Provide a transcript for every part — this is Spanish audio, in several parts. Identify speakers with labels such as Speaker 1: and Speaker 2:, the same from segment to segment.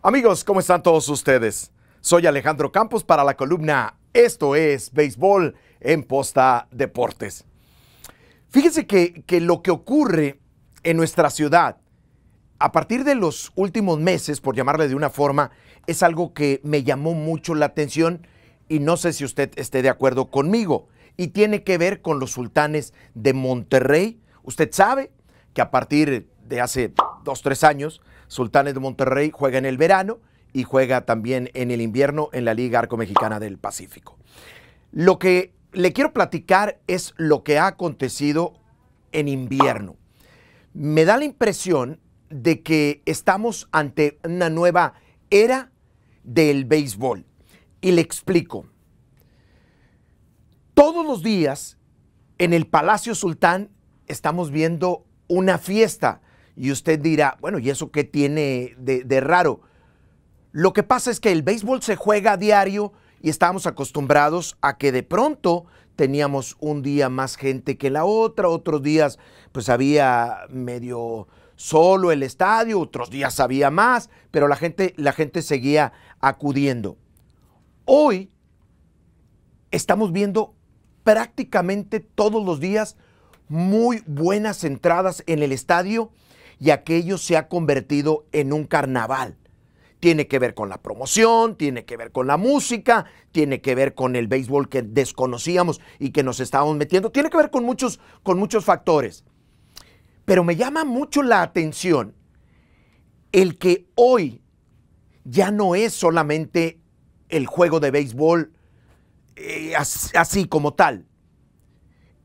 Speaker 1: Amigos, ¿cómo están todos ustedes? Soy Alejandro Campos para la columna Esto es Béisbol en Posta Deportes. Fíjense que, lo que ocurre en nuestra ciudad a partir de los últimos meses, por llamarle de una forma, es algo que me llamó mucho la atención y no sé si usted esté de acuerdo conmigo. Y tiene que ver con los sultanes de Monterrey. Usted sabe que a partir de hace dos, tres años Sultanes de Monterrey juega en el verano y juega también en el invierno en la Liga Arco Mexicana del Pacífico. Lo que le quiero platicar es lo que ha acontecido en invierno. Me da la impresión de que estamos ante una nueva era del béisbol. Y le explico. Todos los días en el Palacio Sultán estamos viendo una fiesta y usted dirá, bueno, ¿y eso qué tiene de, raro? Lo que pasa es que el béisbol se juega a diario y estábamos acostumbrados a que de pronto teníamos un día más gente que la otra, otros días pues había medio solo el estadio, otros días había más, pero la gente, la gente seguía acudiendo. Hoy estamos viendo prácticamente todos los días muy buenas entradas en el estadio y aquello se ha convertido en un carnaval. Tiene que ver con la promoción, tiene que ver con la música, tiene que ver con el béisbol que desconocíamos y que nos estábamos metiendo, tiene que ver con muchos, con muchos factores. Pero me llama mucho la atención el que hoy ya no es solamente el juego de béisbol eh, así, así como tal,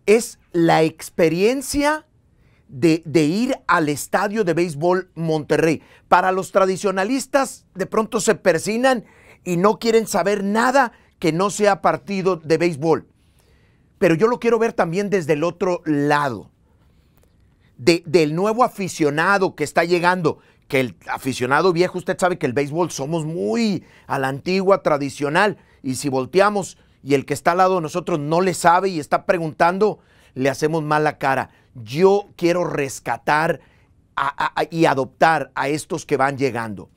Speaker 1: es la experiencia de, ir al estadio de béisbol Monterrey. Para los tradicionalistas, de pronto se persinan y no quieren saber nada que no sea partido de béisbol. Pero yo lo quiero ver también desde el otro lado, del nuevo aficionado que está llegando, que el aficionado viejo, usted sabe que el béisbol somos muy a la antigua, tradicional, y si volteamos y el que está al lado de nosotros no le sabe y está preguntando, le hacemos mala cara. Yo quiero rescatar y adoptar a estos que van llegando.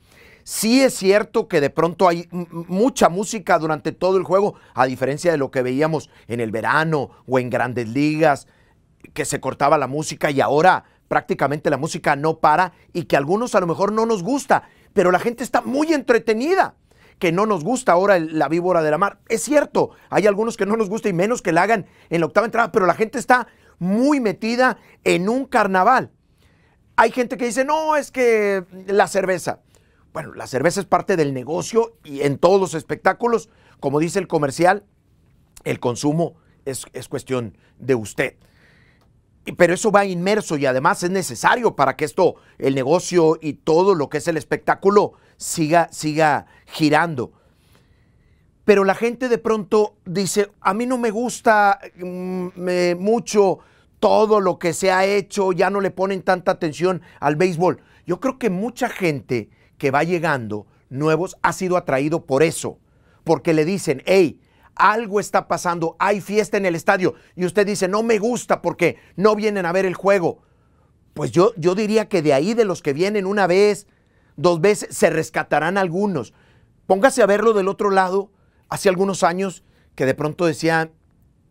Speaker 1: Sí es cierto que de pronto hay mucha música durante todo el juego, a diferencia de lo que veíamos en el verano o en grandes ligas, que se cortaba la música y ahora prácticamente la música no para y que a algunos a lo mejor no nos gusta, pero la gente está muy entretenida que no nos gusta ahora la víbora de la mar. Es cierto, hay algunos que no nos gusta y menos que la hagan en la octava entrada, pero la gente está muy metida en un carnaval. Hay gente que dice, no, es que la cerveza. Bueno, la cerveza es parte del negocio y en todos los espectáculos, como dice el comercial, el consumo es, es cuestión de usted pero eso va inmerso y además es necesario para que esto, el negocio y todo lo que es el espectáculo siga, siga girando. Pero la gente de pronto dice, a mí no me gusta mm, mucho todo lo que se ha hecho, ya no le ponen tanta atención al béisbol. Yo creo que mucha gente que va llegando, nuevos, ha sido atraído por eso, porque le dicen, hey, algo está pasando, hay fiesta en el estadio y usted dice, no me gusta porque no vienen a ver el juego. Pues yo, yo diría que de ahí de los que vienen una vez, dos veces, se rescatarán algunos. Póngase a verlo del otro lado, hace algunos años que de pronto decían,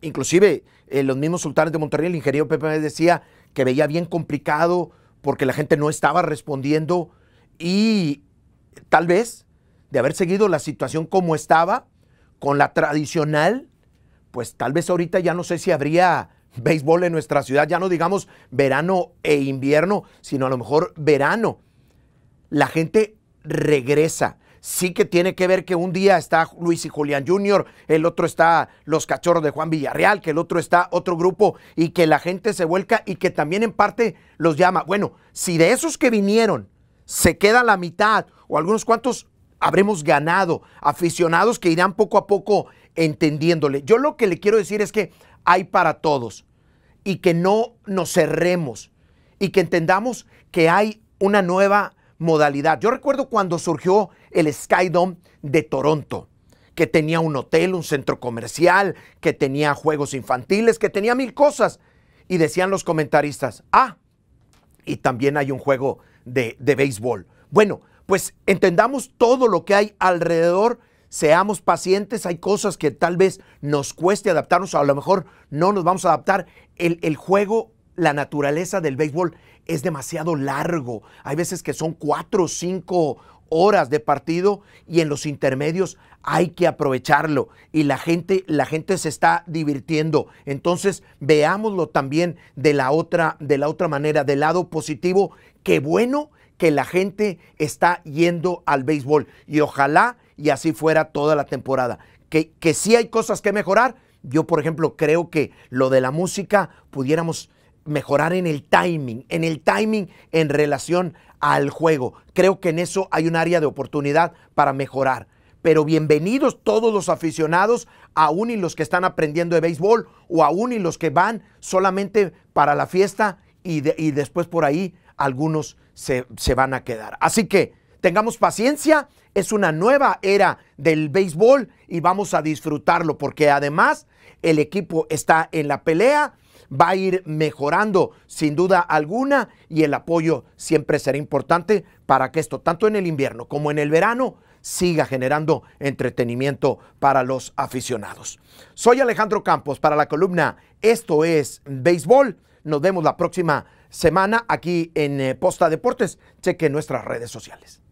Speaker 1: inclusive eh, los mismos sultanes de Monterrey, el ingeniero Pepe decía que veía bien complicado porque la gente no estaba respondiendo y tal vez de haber seguido la situación como estaba, con la tradicional, pues tal vez ahorita ya no sé si habría béisbol en nuestra ciudad, ya no digamos verano e invierno, sino a lo mejor verano. La gente regresa. Sí que tiene que ver que un día está Luis y Julián Jr., el otro está los cachorros de Juan Villarreal, que el otro está otro grupo y que la gente se vuelca y que también en parte los llama. Bueno, si de esos que vinieron se queda la mitad o algunos cuantos, habremos ganado, aficionados que irán poco a poco entendiéndole. Yo lo que le quiero decir es que hay para todos y que no nos cerremos y que entendamos que hay una nueva modalidad. Yo recuerdo cuando surgió el Skydome de Toronto, que tenía un hotel, un centro comercial, que tenía juegos infantiles, que tenía mil cosas. Y decían los comentaristas, ah, y también hay un juego de, de béisbol. Bueno, pues entendamos todo lo que hay alrededor, seamos pacientes, hay cosas que tal vez nos cueste adaptarnos, a lo mejor no nos vamos a adaptar. El, juego, la naturaleza del béisbol es demasiado largo. Hay veces que son cuatro o cinco horas de partido y en los intermedios hay que aprovecharlo y la gente la gente se está divirtiendo. Entonces, veámoslo también de la otra de la otra manera, del lado positivo, qué bueno que la gente está yendo al béisbol. Y ojalá y así fuera toda la temporada. Que, que sí hay cosas que mejorar. Yo, por ejemplo, creo que lo de la música pudiéramos mejorar en el timing, en el timing en relación al juego. Creo que en eso hay un área de oportunidad para mejorar. Pero bienvenidos todos los aficionados, aún y los que están aprendiendo de béisbol o aún y los que van solamente para la fiesta y, y después por ahí algunos se, van a quedar. Así que tengamos paciencia, es una nueva era del béisbol y vamos a disfrutarlo porque además el equipo está en la pelea va a ir mejorando sin duda alguna y el apoyo siempre será importante para que esto, tanto en el invierno como en el verano, siga generando entretenimiento para los aficionados. Soy Alejandro Campos para la columna Esto es Béisbol. Nos vemos la próxima semana aquí en eh, Posta Deportes. Cheque nuestras redes sociales.